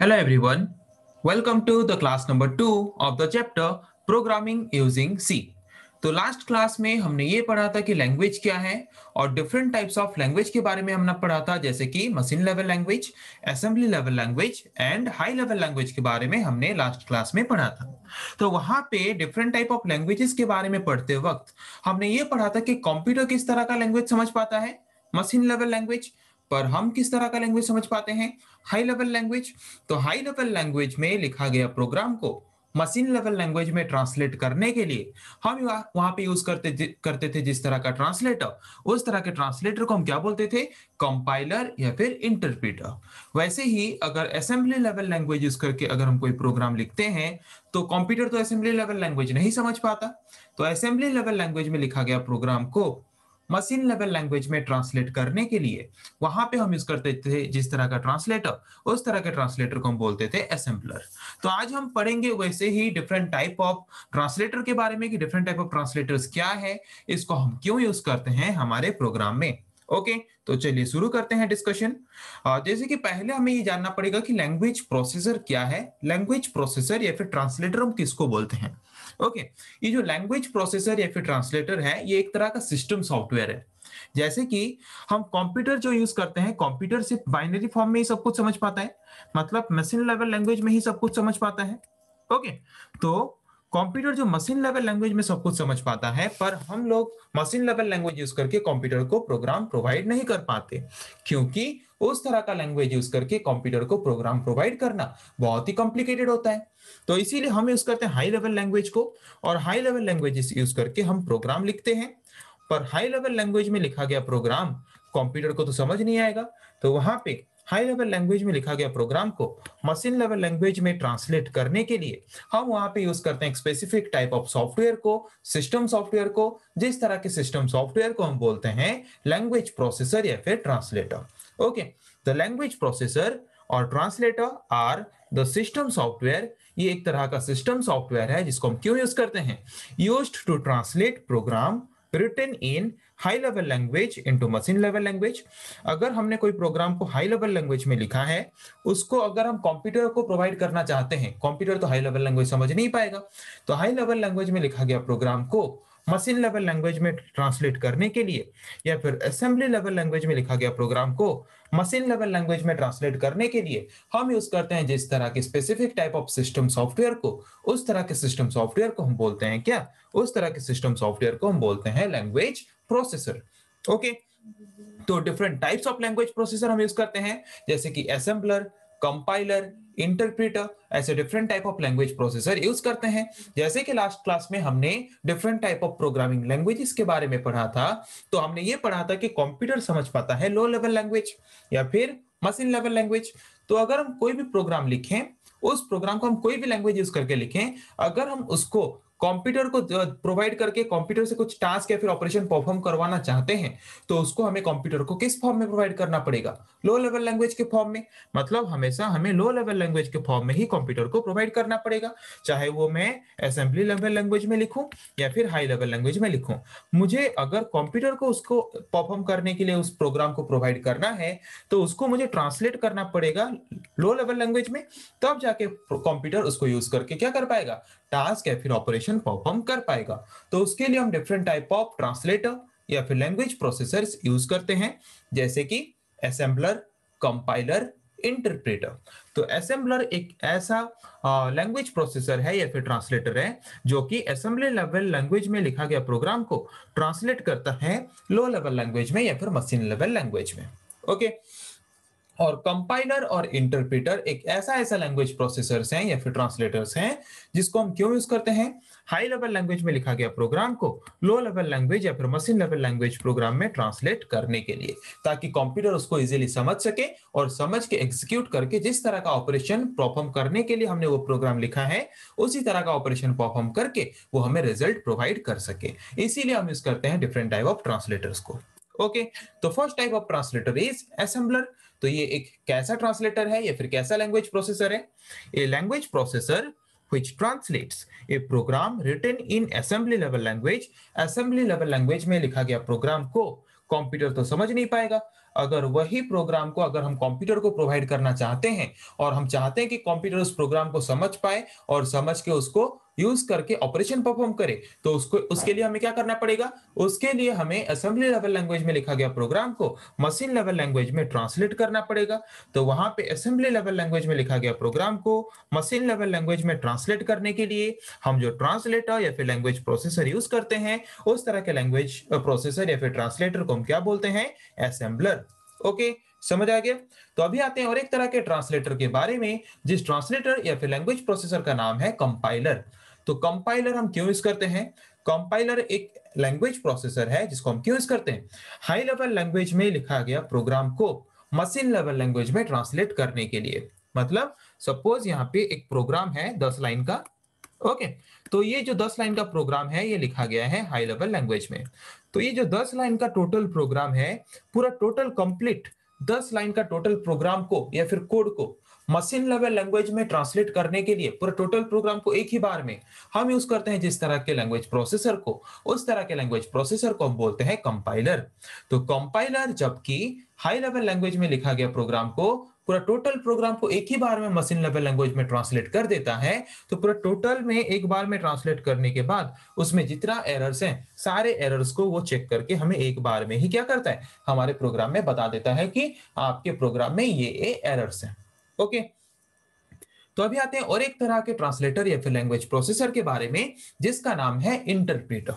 Hello everyone. Welcome to the class number two of the chapter Programming Using C. तो last class में हमने ये पढ़ा था कि लैंग्वेज क्या है और डिफरेंट टाइप्स ऑफ लैंग्वेज के बारे में हमने पढ़ा था जैसे कि machine level language assembly level language and high level language के बारे में हमने लास्ट क्लास में पढ़ा था तो वहां पे डिफरेंट टाइप ऑफ लैंग्वेजेस के बारे में पढ़ते वक्त हमने ये पढ़ा था कि कंप्यूटर किस तरह का लैंग्वेज समझ पाता है मशीन लेवल लैंग्वेज पर हम किस तरह का लैंग्वेज समझ पाते हैं हाई लेवल लैंग्वेज तो हाई लेवल लैंग्वेज में लिखा गया प्रोग्राम को मशीन लेवल लैंग्वेज में ट्रांसलेट करने के लिए हम वहां पे यूज करते करते थे जिस तरह का ट्रांसलेटर उस तरह के ट्रांसलेटर को हम क्या बोलते थे कंपाइलर या फिर इंटरप्रीटर वैसे ही अगर असेंबली लेवल लैंग्वेज यूज करके अगर हम कोई प्रोग्राम लिखते हैं तो कंप्यूटर तो असेंबली लेवल लैंग्वेज नहीं समझ पाता तो असेंबली लेवल लैंग्वेज में लिखा गया प्रोग्राम को मशीन लेवल लैंग्वेज में ट्रांसलेट करने के लिए वहां पे हम यूज करते थे जिस तरह का ट्रांसलेटर उस तरह के ट्रांसलेटर को हम बोलते थे असेंबलर तो आज हम पढ़ेंगे वैसे ही डिफरेंट टाइप ऑफ ट्रांसलेटर के बारे में कि डिफरेंट टाइप ऑफ ट्रांसलेटर्स क्या है इसको हम क्यों यूज करते हैं हमारे प्रोग्राम में ओके तो चलिए शुरू करते हैं डिस्कशन हाँ, जैसे कि पहले हमें ये जानना पड़ेगा कि लैंग्वेज प्रोसेसर क्या है लैंग्वेज प्रोसेसर या फिर ट्रांसलेटर हम किसको बोलते हैं ओके ये जो लैंग्वेज प्रोसेसर या फिर ट्रांसलेटर है ये एक तरह का सिस्टम सॉफ्टवेयर है जैसे कि हम कंप्यूटर जो यूज करते हैं कंप्यूटर सिर्फ बाइनरी फॉर्म में ही सब कुछ समझ पाता है मतलब मशीन लेवल लैंग्वेज में ही सब कुछ समझ पाता है ओके तो कंप्यूटर जो मशीन लेवल लैंग्वेज में सब कुछ समझ पाता है पर हम लोग मशीन लेवल लैंग्वेज यूज करके कंप्यूटर को प्रोग्राम प्रोवाइड नहीं कर पाते क्योंकि उस तरह का लैंग्वेज यूज करके कंप्यूटर को प्रोग्राम प्रोवाइड करना बहुत ही कॉम्प्लिकेटेड होता है तो इसीलिए हम यूज करते हैं हाई लेवल लैंग्वेज को और हाई लेवल लैंग्वेज यूज करके हम प्रोग्राम लिखते हैं पर हाई लेवल लैंग्वेज में लिखा गया प्रोग्राम कंप्यूटर को तो समझ नहीं आएगा तो वहां पे हाई लेवल लैंग्वेज में लिखा गया प्रोग्राम को मशीन लेवल लैंग्वेज में ट्रांसलेट करने के लिए हम वहां पे यूज करते हैं स्पेसिफिक टाइप ऑफ सॉफ्टवेयर को सिस्टम सॉफ्टवेयर को जिस तरह के सिस्टम सॉफ्टवेयर को हम बोलते हैं लैंग्वेज प्रोसेसर या फिर translator okay the language processor और translator are the system software ये एक तरह का सिस्टम सॉफ्टवेयर है जिसको हम क्यों यूज करते हैं used to translate program written in high level language into machine level language अगर हमने कोई प्रोग्राम को हाई लेवल लैंग्वेज में लिखा है उसको अगर हम कंप्यूटर को प्रोवाइड करना चाहते हैं कंप्यूटर तो हाई लेवल लैंग्वेज समझ नहीं पाएगा तो हाई लेवल लैंग्वेज में लिखा गया प्रोग्राम को मशीन लेवल लैंग्वेज में ट्रांसलेट करने के लिए या फिर असेंबली लेवल लैंग्वेज में लिखा गया प्रोग्राम को मशीन लेवल लैंग्वेज में ट्रांसलेट करने के लिए हम यूज करते हैं जिस तरह के specific type of system software को उस तरह के सिस्टम सॉफ्टवेयर को हम बोलते हैं क्या उस तरह के सिस्टम सॉफ्टवेयर को हम बोलते हैं लैंग्वेज प्रोसेसर ओके तो different types of language processor हम यूज करते हैं जैसे कि असेंबलर कंपाइलर इंटरप्रेटर ऐसे different type of language processor use करते हैं जैसे कि लास्ट क्लास में हमने different type of programming languages के बारे में पढ़ा था तो हमने ये पढ़ा था कि कंप्यूटर समझ पाता है लो लेवल लैंग्वेज या फिर मशीन लेवल लैंग्वेज तो अगर हम कोई भी प्रोग्राम लिखें उस प्रोग्राम को हम कोई भी लैंग्वेज यूज करके लिखें अगर हम उसको कंप्यूटर को प्रोवाइड करके कंप्यूटर से कुछ टास्क या फिर ऑपरेशन परफॉर्म करवाना चाहते हैं तो उसको हमें कंप्यूटर को किस फॉर्म में प्रोवाइड करना पड़ेगा लो लेवल लैंग्वेज के फॉर्म में मतलब हमेशा हमें लो लेवल लैंग्वेज के फॉर्म में ही कंप्यूटर को प्रोवाइड करना पड़ेगा चाहे वो मैं असेंबली लेवल लैंग्वेज में लिखूं या फिर हाई लेवल लैंग्वेज में लिखूं मुझे अगर कंप्यूटर को उसको परफॉर्म करने के लिए उस प्रोग्राम को प्रोवाइड करना है तो उसको मुझे ट्रांसलेट करना पड़ेगा लो लेवल लैंग्वेज में तब जाके कंप्यूटर उसको यूज करके क्या कर पाएगा टास्क या फिर ऑपरेशन ऑपरेशन परफॉर्म कर पाएगा तो उसके लिए हम डिफरेंट टाइप ऑफ ट्रांसलेटर या फिर लैंग्वेज प्रोसेसर यूज करते हैं जैसे कि असेंबलर कंपाइलर इंटरप्रेटर तो असेंबलर एक ऐसा लैंग्वेज प्रोसेसर है या फिर ट्रांसलेटर है जो कि असेंबली लेवल लैंग्वेज में लिखा गया प्रोग्राम को ट्रांसलेट करता है लो लेवल लैंग्वेज में या फिर मशीन लेवल लैंग्वेज में ओके okay? और कंपाइलर और इंटरप्रेटर एक ऐसा ऐसा लैंग्वेज प्रोसेसर्स हैं या फिर ट्रांसलेटर्स हैं जिसको हम क्यों यूज करते हैं हाई लेवल लैंग्वेज में लिखा गया प्रोग्राम को लो लेवल लैंग्वेज या फिर मशीन लेवल लैंग्वेज प्रोग्राम में ट्रांसलेट करने के लिए ताकि कंप्यूटर उसको इजीली समझ सके और समझ के एग्जीक्यूट करके जिस तरह का ऑपरेशन परफॉर्म करने के लिए हमने वो प्रोग्राम लिखा है उसी तरह का ऑपरेशन परफॉर्म करके वो हमें रिजल्ट प्रोवाइड कर सके इसीलिए हम यूज करते हैं डिफरेंट टाइप ऑफ ट्रांसलेटर्स को ओके तो first type of translator is assembler तो ये एक कैसा ट्रांसलेटर है या फिर कैसा लैंग्वेज प्रोसेसर है a language processor which translates a program written in assembly level language assembly level language में लिखा गया प्रोग्राम को कंप्यूटर तो समझ नहीं पाएगा अगर वही प्रोग्राम को अगर हम कंप्यूटर को प्रोवाइड करना चाहते हैं और हम चाहते हैं कि कंप्यूटर उस प्रोग्राम को समझ पाए और समझ के उसको यूज करके ऑपरेशन परफॉर्म करे तो उसको उसके लिए हमें क्या करना पड़ेगा उसके लिए हमें असेंबली लेवल लैंग्वेज में लिखा गया प्रोग्राम को मशीन लेवल लैंग्वेज में ट्रांसलेट करना पड़ेगा तो वहां पे असेंबली लेवल लैंग्वेज में लिखा गया प्रोग्राम को मशीन लेवल लैंग्वेज में ट्रांसलेट करने के लिए हम जो ट्रांसलेटर या फिर लैंग्वेज प्रोसेसर यूज करते हैं उस तरह के लैंग्वेज प्रोसेसर या फिर ट्रांसलेटर को हम क्या बोलते हैं असेंबलर ओके समझ आ गया तो अभी आते हैं और एक तरह के ट्रांसलेटर के बारे में जिस ट्रांसलेटर या फिर लैंग्वेज प्रोसेसर का नाम है कंपाइलर तो कंपाइलर हम क्यों यूज करते हैं कंपाइलर एक लैंग्वेज प्रोसेसर है जिसको हम क्यों यूज करते हैं हाई लेवल लैंग्वेज में लिखा गया प्रोग्राम को मशीन लेवल लैंग्वेज में ट्रांसलेट करने के लिए मतलब सपोज यहाँ पे एक प्रोग्राम है दस लाइन का ओके okay, तो ये जो दस लाइन का प्रोग्राम है ये लिखा गया है हाई लेवल लैंग्वेज में तो ये जो दस लाइन का टोटल प्रोग्राम है पूरा टोटल कंप्लीट दस लाइन का टोटल प्रोग्राम को या फिर कोड को मशीन लेवल लैंग्वेज में ट्रांसलेट करने के लिए पूरे टोटल प्रोग्राम को एक ही बार में हम यूज करते हैं जिस तरह के लैंग्वेज प्रोसेसर को उस तरह के लैंग्वेज प्रोसेसर को हम बोलते हैं कंपाइलर तो कंपाइलर जबकि हाई लेवल लैंग्वेज में लिखा गया प्रोग्राम को पूरा टोटल प्रोग्राम को एक ही बार में मशीन लेवल लैंग्वेज में ट्रांसलेट कर देता है तो पूरा टोटल में एक बार में ट्रांसलेट करने के बाद उसमें जितना एरर्स हैं सारे एरर्स को वो चेक करके हमें एक बार में ही क्या करता है हमारे प्रोग्राम में बता देता है कि आपके प्रोग्राम में ये एरर्स हैं ओके तो अभी आते हैं और एक तरह के ट्रांसलेटर या फिर लैंग्वेज प्रोसेसर के बारे में जिसका नाम है इंटरप्रेटर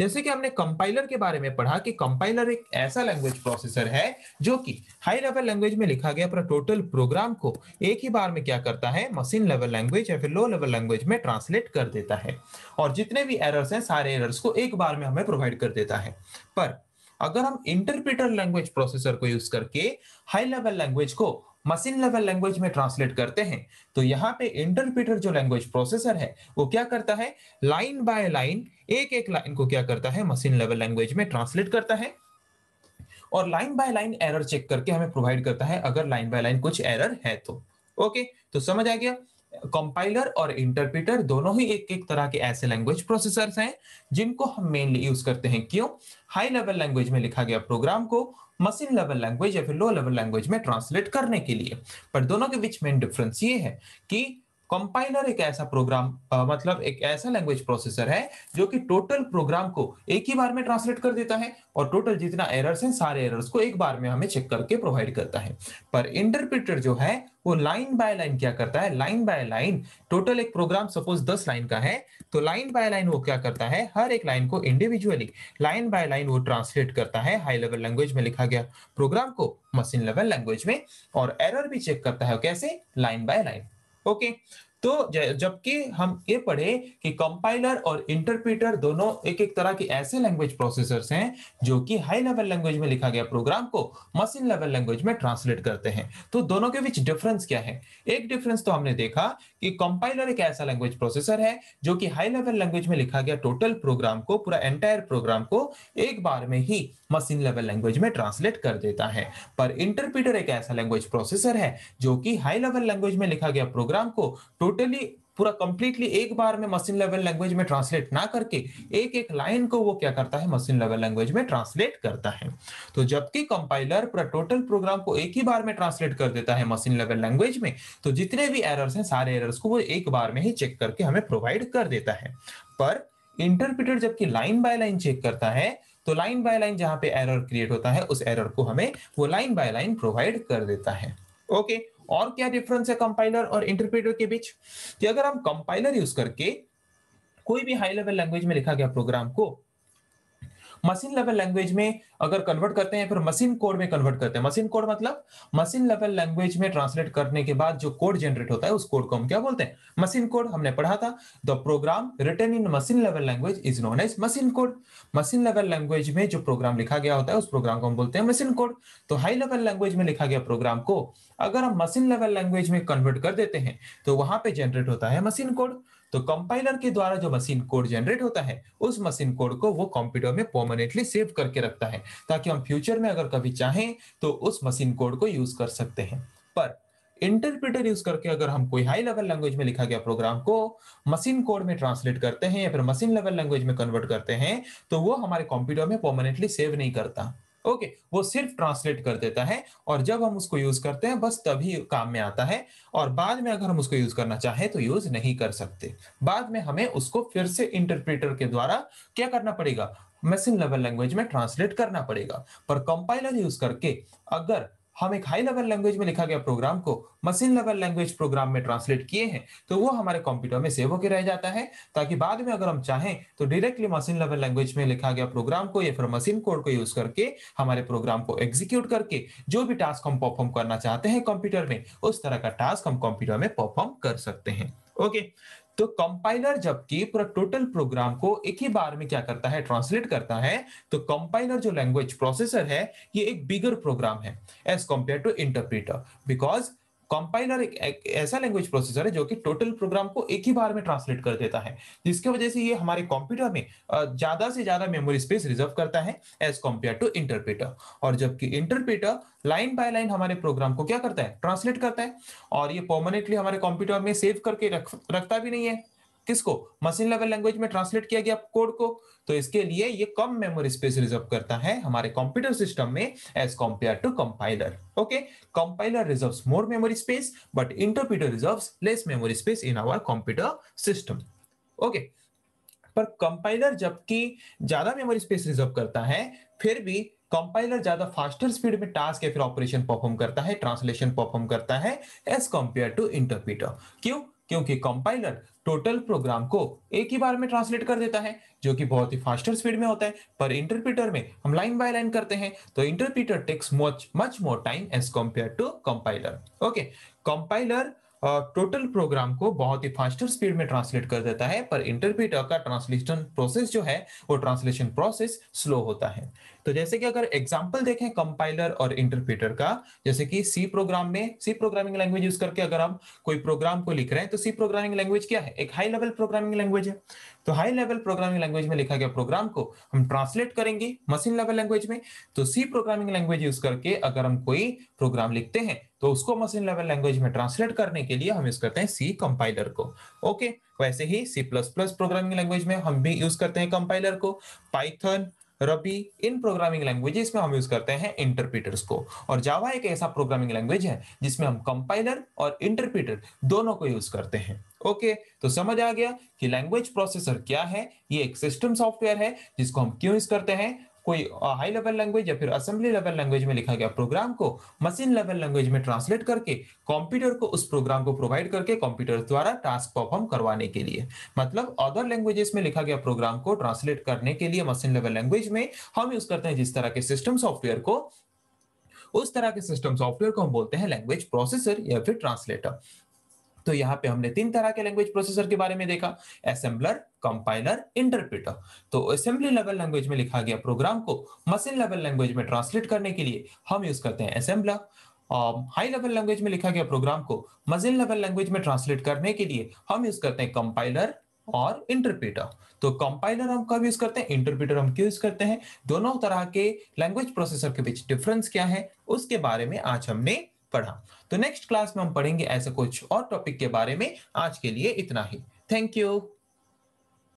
जैसे कि हमने कंपाइलर के बारे में पढ़ा कि कंपाइलर एक ऐसा लैंग्वेज प्रोसेसर है जो कि हाई लेवल लैंग्वेज में लिखा गया पर टोटल प्रोग्राम को एक ही बार में क्या करता है मशीन लेवल लैंग्वेज या फिर लो लेवल लैंग्वेज में ट्रांसलेट कर देता है और जितने भी एरर्स हैं सारे एरर्स को एक बार में हमें प्रोवाइड कर देता है पर अगर हम इंटरप्रेटर लैंग्वेज प्रोसेसर को यूज करके हाई लेवल लैंग्वेज को मशीन लेवल लैंग्वेज में ट्रांसलेट करते हैं तो यहाँ पे इंटरप्रेटर जो लैंग्वेज प्रोसेसर है वो क्या करता है लाइन बाय लाइन एक एक लाइन को क्या करता है मशीन लेवल लैंग्वेज में ट्रांसलेट करता है और line by line error check करके हमें प्रोवाइड करता है अगर लाइन बाय लाइन कुछ एरर है तो ओके तो समझ आ गया कंपाइलर और इंटरप्रिटर दोनों ही एक एक तरह के ऐसे लैंग्वेज प्रोसेसर हैं जिनको हम मेनली यूज करते हैं क्यों हाई लेवल लैंग्वेज में लिखा गया प्रोग्राम को मशीन लेवल लैंग्वेज या फिर लो लेवल लैंग्वेज में ट्रांसलेट करने के लिए पर दोनों के बीच मेन डिफरेंस ये है कि कंपाइलर एक ऐसा प्रोग्राम आ, मतलब एक ऐसा लैंग्वेज प्रोसेसर है जो कि टोटल प्रोग्राम को एक ही बार में ट्रांसलेट कर देता है और टोटल जितना एरर्स हैं सारे एरर्स को एक बार में हमें चेक करके प्रोवाइड करता है पर इंटरप्रिटर जो है वो लाइन बाय लाइन क्या करता है लाइन बाय लाइन टोटल एक प्रोग्राम सपोज दस लाइन का है तो लाइन बाय लाइन वो क्या करता है हर एक लाइन को इंडिविजुअली लाइन बाय लाइन वो ट्रांसलेट करता है हाई लेवल लैंग्वेज में लिखा गया प्रोग्राम को मशीन लेवल लैंग्वेज में और एरर भी चेक करता है कैसे लाइन बाय लाइन Okay तो जबकि हम ये पढ़े कि कंपाइलर और इंटरप्रेटर दोनों एक एक तरह के ऐसे लैंग्वेज प्रोसेसर हैं जो कि हाई लेवल लैंग्वेज में लिखा गया प्रोग्राम को मशीन लेवल लैंग्वेज में ट्रांसलेट करते हैं तो दोनों के बीच डिफरेंस क्या है एक डिफरेंस तो हमने देखा कि कंपाइलर एक ऐसा लैंग्वेज प्रोसेसर है जो कि हाई लेवल लैंग्वेज में लिखा गया टोटल प्रोग्राम को पूरा एंटायर प्रोग्राम को एक बार में ही मशीन लेवल लैंग्वेज में ट्रांसलेट कर देता है पर इंटरप्रेटर एक ऐसा लैंग्वेज प्रोसेसर है जो कि हाई लेवल लैंग्वेज में लिखा गया प्रोग्राम को टोटल टोटली पूरा कंप्लीटली एक बार में मशीन लेवल लैंग्वेज में ट्रांसलेट ना करके एक एक लाइन को वो क्या करता है मशीन लेवल लैंग्वेज में ट्रांसलेट करता है तो जबकि कंपाइलर पूरा टोटल प्रोग्राम को एक ही बार में ट्रांसलेट कर देता है मशीन लेवल लैंग्वेज में तो जितने भी एरर्स हैं सारे एरर्स को वो एक बार में ही चेक करके हमें प्रोवाइड कर देता है पर इंटरप्रिटर जबकि लाइन बाय लाइन चेक करता है तो लाइन बाय लाइन जहां पे एरर क्रिएट होता है उस एरर को हमें वो लाइन बाय लाइन प्रोवाइड कर देता है ओके okay. और क्या डिफरेंस है कंपाइलर और इंटरप्रेटर के बीच कि अगर हम कंपाइलर यूज करके कोई भी हाई लेवल लैंग्वेज में लिखा गया प्रोग्राम को मशीन लेवल लैंग्वेज में अगर कन्वर्ट करते हैं फिर मशीन कोड में कन्वर्ट करते हैं मशीन कोड मतलब मशीन लेवल लैंग्वेज में ट्रांसलेट करने के बाद जो कोड जनरेट होता है उस कोड को हम क्या बोलते हैं मशीन कोड हमने पढ़ा था the program written in machine level language is known as machine code machine level language में जो प्रोग्राम लिखा गया होता है उस प्रोग्राम को हम बोलते हैं मशीन कोड तो हाई लेवल लैंग्वेज में लिखा गया प्रोग्राम को अगर हम मशीन लेवल लैंग्वेज में कन्वर्ट कर देते हैं तो वहां पर जनरेट होता है मशीन कोड तो कंपाइलर के द्वारा जो मशीन कोड जनरेट होता है उस मशीन कोड को वो कंप्यूटर में परमानेंटली सेव करके रखता है ताकि हम फ्यूचर में अगर कभी चाहें तो उस मशीन कोड को यूज कर सकते हैं पर इंटरप्रेटर यूज करके अगर हम कोई हाई लेवल लैंग्वेज में लिखा गया प्रोग्राम को मशीन कोड में ट्रांसलेट करते हैं या फिर मशीन लेवल लैंग्वेज में कन्वर्ट करते हैं तो वो हमारे कंप्यूटर में परमानेंटली सेव नहीं करता ओके वो सिर्फ ट्रांसलेट कर देता है और जब हम उसको यूज करते हैं बस तभी काम में आता है और बाद में अगर हम उसको यूज करना चाहें तो यूज नहीं कर सकते बाद में हमें उसको फिर से इंटरप्रेटर के द्वारा क्या करना पड़ेगा मशीन लेवल लैंग्वेज में ट्रांसलेट करना पड़ेगा पर कंपाइलर यूज करके अगर हम एक हाई लेवल लैंग्वेज में लिखा गया प्रोग्राम को मशीन लेवल लैंग्वेज प्रोग्राम में ट्रांसलेट किए हैं तो वो हमारे कंप्यूटर में सेव होकर रह जाता है ताकि बाद में अगर हम चाहें तो डायरेक्टली मशीन लेवल लैंग्वेज में लिखा गया प्रोग्राम को या फिर मशीन कोड को यूज करके हमारे प्रोग्राम को एग्जीक्यूट करके जो भी टास्क हम परफॉर्म करना चाहते हैं कंप्यूटर में उस तरह का टास्क हम कंप्यूटर में परफॉर्म कर सकते हैं ओके okay. तो कंपाइलर जबकि पूरा टोटल प्रोग्राम को एक ही बार में क्या करता है ट्रांसलेट करता है तो कंपाइलर जो लैंग्वेज प्रोसेसर है ये एक बिगर प्रोग्राम है as compare to interpreter because compiler एक ऐसा लैंग्वेज प्रोसेसर है जो कि टोटल प्रोग्राम को एक ही बार में ट्रांसलेट कर देता है जिसके वजह से ये हमारे कंप्यूटर में ज्यादा से ज्यादा मेमोरी स्पेस रिजर्व करता है एज कंपेयर टू इंटरप्रेटर और जबकि इंटरप्रेटर लाइन बाय लाइन हमारे प्रोग्राम को क्या करता है ट्रांसलेट करता है और ये परमानेंटली हमारे कंप्यूटर में सेव करके रख, रखता भी नहीं है किसको मशीन लेवल लैंग्वेज में ट्रांसलेट किया गया कोड को तो इसके लिए ये कम मेमोरी स्पेस रिजर्व करता है हमारे कंप्यूटर सिस्टम में as compare to compiler okay compiler reserves more memory space but interpreter reserves less memory space in our computer system okay पर कंपाइलर जबकि ज्यादा मेमोरी स्पेस रिजर्व करता है फिर भी कंपाइलर ज्यादा फास्टर स्पीड में टास्क या फिर ऑपरेशन परफॉर्म करता है ट्रांसलेशन परफॉर्म करता है एज कंपेयर टू इंटरप्रीटर क्यों क्योंकि कंपाइलर टोटल प्रोग्राम को एक ही बार में ट्रांसलेट कर देता है जो कि बहुत ही फास्टर स्पीड में होता है पर इंटरप्रिटर में हम लाइन बाय लाइन करते हैं तो interpreter takes much much more time as compare to compiler okay compiler total program को बहुत ही फास्टर स्पीड में ट्रांसलेट कर देता है पर इंटरप्रेटर का ट्रांसलेशन प्रोसेस जो है वो ट्रांसलेशन प्रोसेस स्लो होता है तो जैसे कि अगर एग्जाम्पल देखें कंपाइलर और इंटरप्रेटर का जैसे कि सी प्रोग्राम में सी प्रोग्रामिंग लैंग्वेज यूज करके अगर हम कोई प्रोग्राम को लिख रहे हैं तो सी प्रोग्रामिंग लैंग्वेज क्या है एक हाई लेवल प्रोग्रामिंग लैंग्वेज है तो हाई लेवल प्रोग्रामिंग लैंग्वेज में लिखा गया प्रोग्राम को हम ट्रांसलेट करेंगे मशीन लेवल लैंग्वेज में तो सी प्रोग्रामिंग लैंग्वेज यूज करके अगर हम कोई प्रोग्राम लिखते हैं तो उसको मशीन लेवल लैंग्वेज में ट्रांसलेट करने के लिए हम यूज करते हैं सी कंपाइलर को ओके वैसे ही C plus plus programming language में हम भी यूज करते हैं कंपाइलर को पाइथन रबी इन प्रोग्रामिंग लैंग्वेजेस में हम यूज करते हैं इंटरप्रीटर्स को और जावा एक ऐसा प्रोग्रामिंग लैंग्वेज है जिसमें हम कंपाइलर और इंटरप्रीटर दोनों को यूज करते हैं ओके तो समझ आ गया कि लैंग्वेज प्रोसेसर क्या है ये एक सिस्टम सॉफ्टवेयर है जिसको हम क्यों यूज करते हैं कोई हाई लेवल लैंग्वेज या फिर असेंबली लेवल लैंग्वेज में लिखा गया प्रोग्राम को मशीन लेवल लैंग्वेज में ट्रांसलेट करके कंप्यूटर को उस प्रोग्राम को प्रोवाइड करके कंप्यूटर द्वारा टास्क परफॉर्म करवाने के लिए मतलब अदर लैंग्वेजेस में लिखा गया प्रोग्राम को ट्रांसलेट करने के लिए मशीन लेवल लैंग्वेज में हम यूज करते हैं जिस तरह के सिस्टम सॉफ्टवेयर को उस तरह के सिस्टम सॉफ्टवेयर को हम बोलते हैं लैंग्वेज प्रोसेसर या फिर ट्रांसलेटर तो यहाँ पे हमने तीन तरह के लैंग्वेज प्रोसेसर के बारे में देखा असेंबलर कंपाइलर इंटरप्रेटर तो असेंबली लेवल लैंग्वेज में लिखा गया प्रोग्राम को मशीन लेवल लैंग्वेज में ट्रांसलेट करने के लिए हम यूज करते हैं असेंबलर हाई लेवल लैंग्वेज में लिखा गया प्रोग्राम को मशीन लेवल लैंग्वेज में ट्रांसलेट करने के लिए हम यूज करते हैं कंपाइलर और इंटरप्रेटर तो कंपाइलर हम कब यूज करते हैं इंटरप्रेटर हम क्यों यूज करते हैं दोनों तरह के लैंग्वेज प्रोसेसर के बीच डिफरेंस क्या है उसके बारे में आज हमने पढ़ा तो नेक्स्ट क्लास में हम पढ़ेंगे ऐसे कुछ और टॉपिक के बारे में आज के लिए इतना ही थैंक यू